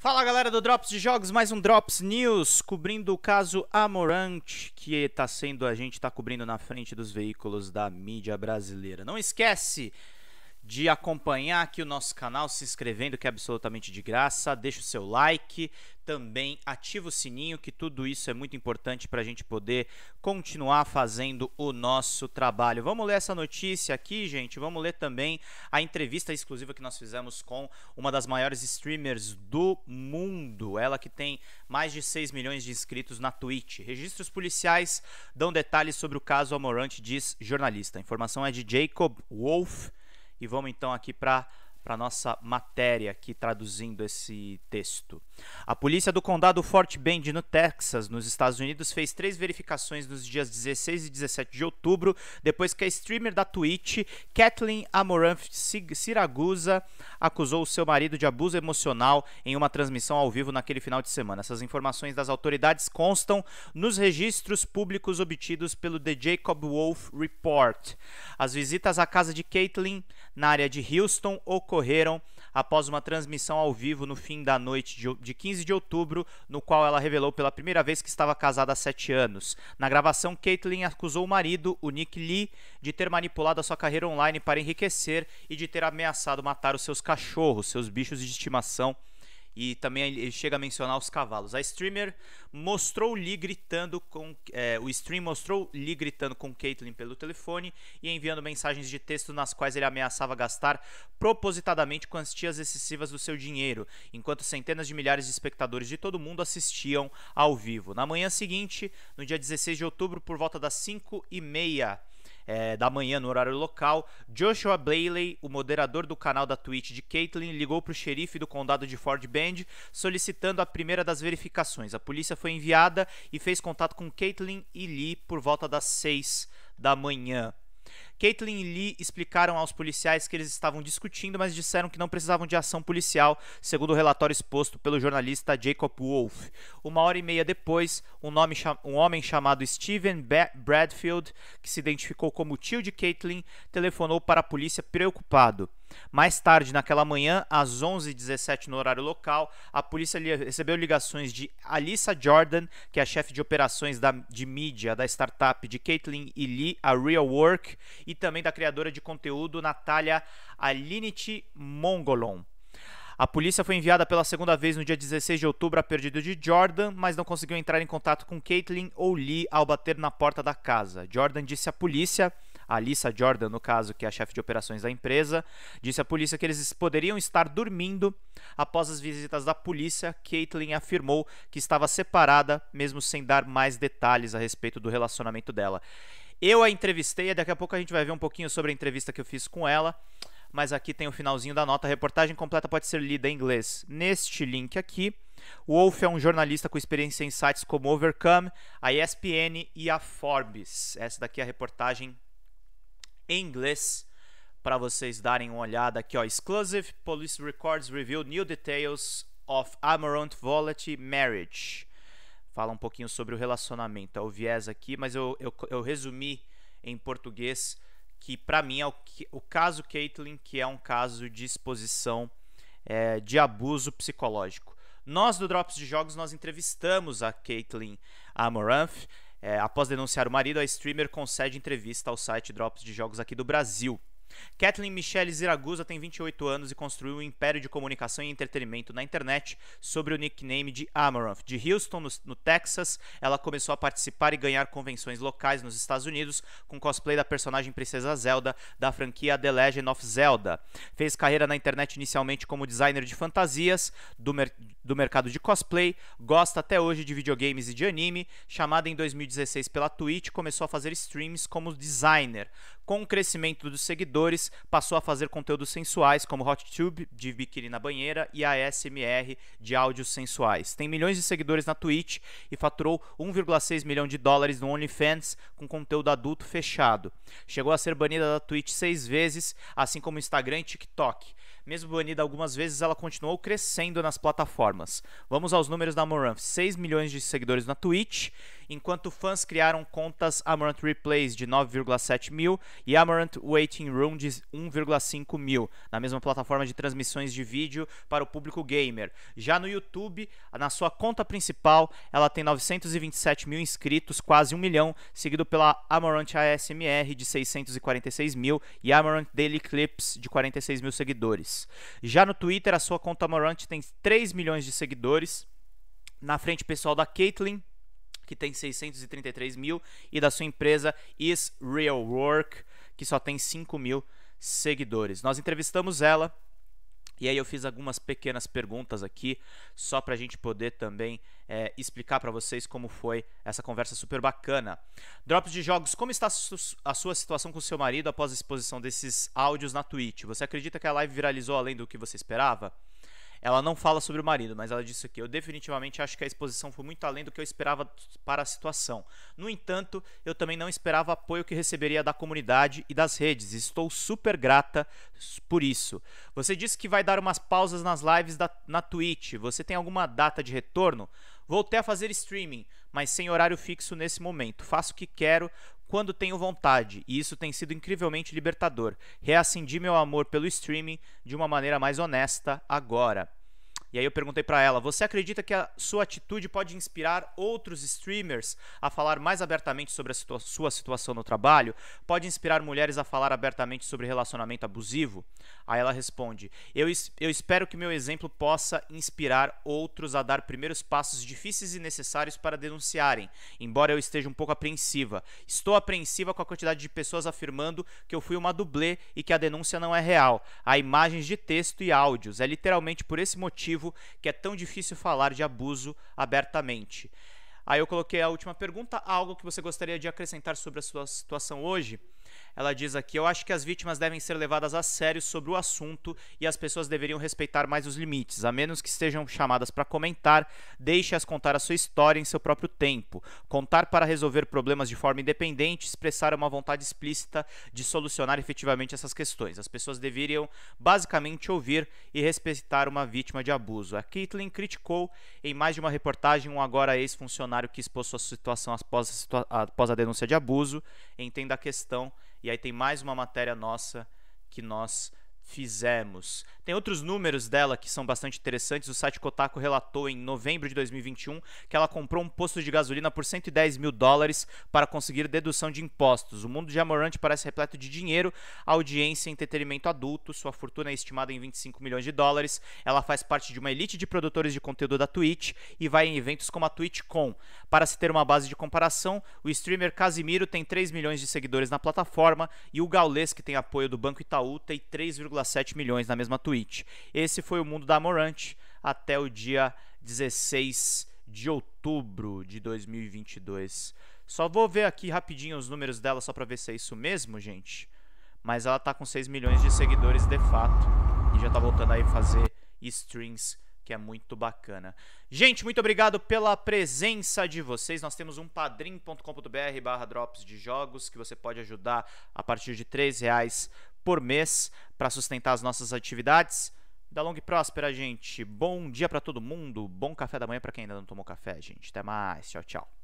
Fala galera do Drops de Jogos, mais um Drops News cobrindo o caso Amorant, que está sendo a gente está cobrindo na frente dos veículos da mídia brasileira. Não esquece, de acompanhar aqui o nosso canal, se inscrevendo, que é absolutamente de graça. Deixa o seu like, também ativa o sininho, que tudo isso é muito importante para a gente poder continuar fazendo o nosso trabalho. Vamos ler essa notícia aqui, gente. Vamos ler também a entrevista exclusiva que nós fizemos com uma das maiores streamers do mundo. Ela que tem mais de 6 milhões de inscritos na Twitch. Registros policiais dão detalhes sobre o caso Amorante, diz jornalista. A informação é de Jacob Wolf e vamos então aqui para para nossa matéria aqui traduzindo esse texto. A polícia do condado Fort Bend, no Texas, nos Estados Unidos, fez três verificações nos dias 16 e 17 de outubro, depois que a streamer da Twitch, Kathleen Amoranth Siragusa, acusou o seu marido de abuso emocional em uma transmissão ao vivo naquele final de semana. Essas informações das autoridades constam nos registros públicos obtidos pelo The Jacob Wolf Report. As visitas à casa de Kathleen na área de Houston ocorreram ocorreram após uma transmissão ao vivo no fim da noite de 15 de outubro, no qual ela revelou pela primeira vez que estava casada há 7 anos. Na gravação, Caitlyn acusou o marido, o Nick Lee, de ter manipulado a sua carreira online para enriquecer e de ter ameaçado matar os seus cachorros, seus bichos de estimação, e também ele chega a mencionar os cavalos. A streamer mostrou lhe gritando com. É, o stream mostrou lhe gritando com Caitlyn pelo telefone e enviando mensagens de texto nas quais ele ameaçava gastar propositadamente quantias excessivas do seu dinheiro, enquanto centenas de milhares de espectadores de todo mundo assistiam ao vivo. Na manhã seguinte, no dia 16 de outubro, por volta das 5 e meia é, da manhã no horário local, Joshua Blayley, o moderador do canal da Twitch de Caitlyn, ligou para o xerife do condado de Ford Bend solicitando a primeira das verificações. A polícia foi enviada e fez contato com Caitlyn e Lee por volta das 6 da manhã. Caitlin e Lee explicaram aos policiais que eles estavam discutindo, mas disseram que não precisavam de ação policial, segundo o relatório exposto pelo jornalista Jacob Wolf. Uma hora e meia depois, um, nome, um homem chamado Steven Bradfield, que se identificou como tio de Caitlin, telefonou para a polícia preocupado. Mais tarde, naquela manhã, às 11h17 no horário local, a polícia recebeu ligações de Alissa Jordan, que é a chefe de operações da, de mídia da startup de Caitlin e Lee, a Real Work, e também da criadora de conteúdo Natália Alinity Mongolon. A polícia foi enviada pela segunda vez no dia 16 de outubro a pedido de Jordan, mas não conseguiu entrar em contato com Caitlin ou Lee ao bater na porta da casa. Jordan disse à polícia a Alissa Jordan, no caso, que é a chefe de operações da empresa, disse à polícia que eles poderiam estar dormindo após as visitas da polícia. Caitlin afirmou que estava separada, mesmo sem dar mais detalhes a respeito do relacionamento dela. Eu a entrevistei, daqui a pouco a gente vai ver um pouquinho sobre a entrevista que eu fiz com ela mas aqui tem o finalzinho da nota. A reportagem completa pode ser lida em inglês neste link aqui. O Wolf é um jornalista com experiência em sites como Overcome, a ESPN e a Forbes. Essa daqui é a reportagem em inglês para vocês darem uma olhada aqui, ó. Exclusive Police Records Review New Details of Amarant Volatile Marriage. Fala um pouquinho sobre o relacionamento. É o viés aqui, mas eu, eu, eu resumi em português que para mim é o, o caso Caitlyn, que é um caso de exposição é, de abuso psicológico. Nós do Drops de Jogos nós entrevistamos a Caitlyn Amaranth é, após denunciar o marido, a streamer concede entrevista ao site Drops de Jogos aqui do Brasil. Kathleen Michelle Ziragusa tem 28 anos e construiu um império de comunicação e entretenimento na internet sobre o nickname de Amaranth. De Houston, no, no, Texas, ela começou a participar e ganhar convenções locais nos Estados Unidos com cosplay da personagem Princesa Zelda da franquia The Legend of Zelda. Fez carreira na internet inicialmente como designer de fantasias do, mercado do mercado de cosplay, gosta até hoje de videogames e de anime, chamada em 2016 pela Twitch, começou a fazer streams como designer. Com o crescimento dos seguidores, passou a fazer conteúdos sensuais como Hot Tube de biquíni na banheira e ASMR de áudios sensuais. Tem milhões de seguidores na Twitch e faturou 1,6 milhão de dólares no OnlyFans com conteúdo adulto fechado. Chegou a ser banida da Twitch seis vezes, assim como Instagram e TikTok. Mesmo banida algumas vezes, ela continuou crescendo nas plataformas. Vamos aos números da Moranf: 6 milhões de seguidores na Twitch, enquanto fãs criaram contas Amaranth Replays de 9,7 mil e Amaranth Waiting Room de 1,5 mil, na mesma plataforma de transmissões de vídeo para o público gamer. Já no YouTube, na sua conta principal, ela tem 927 mil inscritos, quase um milhão, seguido pela Amaranth ASMR de 646 mil e Amaranth Daily Clips de 46 mil seguidores. Já no Twitter, a sua conta Amaranth tem 3 milhões de seguidores. Na frente pessoal da Caitlyn, que tem 633 mil, e da sua empresa Is Real Work, que só tem 5 mil seguidores. Nós entrevistamos ela e aí eu fiz algumas pequenas perguntas aqui, só para a gente poder também é, explicar para vocês como foi essa conversa super bacana. Drops de jogos, como está a sua situação com seu marido após a exposição desses áudios na Twitch? Você acredita que a live viralizou além do que você esperava? Ela não fala sobre o marido, mas ela disse que eu definitivamente acho que a exposição foi muito além do que eu esperava para a situação. No entanto, eu também não esperava apoio que receberia da comunidade e das redes. Estou super grata por isso. Você disse que vai dar umas pausas nas lives da, na Twitch. Você tem alguma data de retorno? Voltei a fazer streaming, mas sem horário fixo nesse momento. Faço o que quero quando tenho vontade, e isso tem sido incrivelmente libertador. Reacendi meu amor pelo streaming de uma maneira mais honesta agora. E aí eu perguntei para ela: "Você acredita que a sua atitude pode inspirar outros streamers a falar mais abertamente sobre a situa sua situação no trabalho? Pode inspirar mulheres a falar abertamente sobre relacionamento abusivo?" Aí ela responde: "Eu es eu espero que meu exemplo possa inspirar outros a dar primeiros passos difíceis e necessários para denunciarem, embora eu esteja um pouco apreensiva. Estou apreensiva com a quantidade de pessoas afirmando que eu fui uma dublê e que a denúncia não é real. Há imagens de texto e áudios. É literalmente por esse motivo motivo que é tão difícil falar de abuso abertamente. Aí eu coloquei a última pergunta, algo que você gostaria de acrescentar sobre a sua situação hoje? Ela diz aqui: Eu acho que as vítimas devem ser levadas a sério sobre o assunto e as pessoas deveriam respeitar mais os limites, a menos que estejam chamadas para comentar. Deixe-as contar a sua história em seu próprio tempo. Contar para resolver problemas de forma independente, expressar uma vontade explícita de solucionar efetivamente essas questões. As pessoas deveriam basicamente ouvir e respeitar uma vítima de abuso. A Caitlin criticou em mais de uma reportagem um agora ex-funcionário que expôs sua situação após a, situa após a denúncia de abuso. Entenda a questão e aí tem mais uma matéria nossa que nós fizemos. Tem outros números dela que são bastante interessantes. O site Kotaku relatou em novembro de 2021 que ela comprou um posto de gasolina por 110 mil dólares para conseguir dedução de impostos. O mundo de Amorant parece repleto de dinheiro, audiência e entretenimento adulto. Sua fortuna é estimada em 25 milhões de dólares. Ela faz parte de uma elite de produtores de conteúdo da Twitch e vai em eventos como a TwitchCon. Para se ter uma base de comparação, o streamer Casimiro tem 3 milhões de seguidores na plataforma e o Gaules, que tem apoio do Banco Itaú, tem 3, 1,7 milhões na mesma tweet. Esse foi o mundo da Morante até o dia 16 de outubro de 2022. Só vou ver aqui rapidinho os números dela só para ver se é isso mesmo, gente. Mas ela tá com 6 milhões de seguidores de fato e já tá voltando aí fazer strings que é muito bacana. Gente, muito obrigado pela presença de vocês. Nós temos um padrim.com.br barra drops de jogos que você pode ajudar a partir de três reais por mês para sustentar as nossas atividades. Da longa e próspera, gente. Bom dia para todo mundo. Bom café da manhã para quem ainda não tomou café, gente. Até mais. Tchau, tchau.